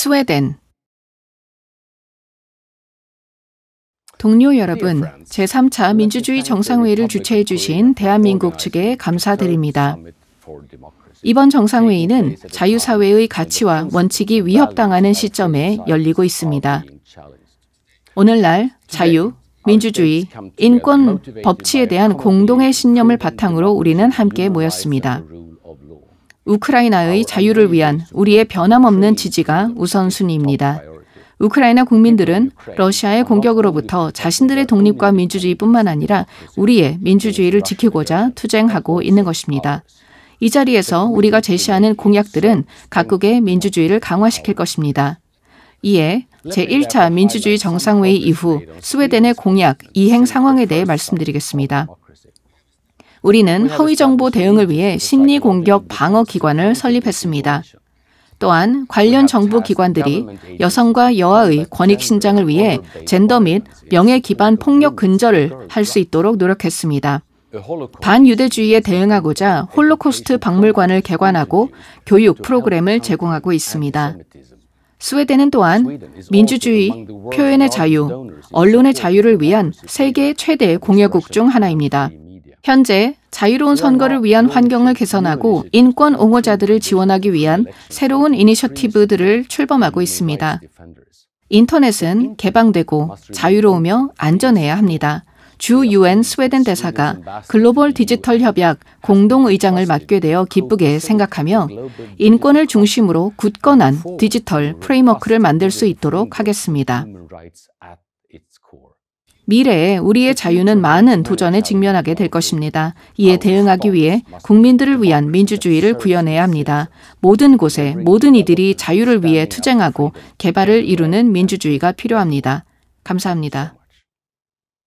스웨덴 동료 여러분, 제3차 민주주의 정상회의를 주최해 주신 대한민국 측에 감사드립니다. 이번 정상회의는 자유사회의 가치와 원칙이 위협당하는 시점에 열리고 있습니다. 오늘날 자유, 민주주의, 인권, 법치에 대한 공동의 신념을 바탕으로 우리는 함께 모였습니다. 우크라이나의 자유를 위한 우리의 변함없는 지지가 우선순위입니다. 우크라이나 국민들은 러시아의 공격으로부터 자신들의 독립과 민주주의뿐만 아니라 우리의 민주주의를 지키고자 투쟁하고 있는 것입니다. 이 자리에서 우리가 제시하는 공약들은 각국의 민주주의를 강화시킬 것입니다. 이에 제1차 민주주의 정상회의 이후 스웨덴의 공약 이행 상황에 대해 말씀드리겠습니다. 우리는 허위 정보 대응을 위해 심리 공격 방어 기관을 설립했습니다. 그렇죠. 또한 관련 정부 기관들이 여성과 여아의 권익 신장을 위해 젠더 및 명예 기반 폭력 근절을 할 수 있도록 노력했습니다. 반유대주의에 대응하고자 홀로코스트 박물관을 개관하고 교육 프로그램을 제공하고 있습니다. 스웨덴은 또한 민주주의, 표현의 자유, 언론의 자유를 위한 세계 최대 공여국 중 하나입니다. 현재 자유로운 선거를 위한 환경을 개선하고 인권 옹호자들을 지원하기 위한 그 새로운 이니셔티브들을 출범하고 있습니다. 인터넷은 개방되고 자유로우며 안전해야 합니다. 주 유엔 스웨덴 대사가 글로벌 디지털 협약 공동 의장을 맡게 되어 기쁘게 생각하며 인권을 중심으로 굳건한 디지털 프레임워크를 만들 수 있도록 하겠습니다. 미래에 우리의 그렇죠. 자유는 많은 그렇죠. 도전에 네, 직면하게 될 것입니다. 이에 아, 대응하기 위해 국민들을 위한 네, 민주주의를 구현해야 네, 합니다. 모든 곳에 모든 이들이 자유를 위해 투쟁하고 개발을 이루는 민주주의가 필요합니다. 감사합니다.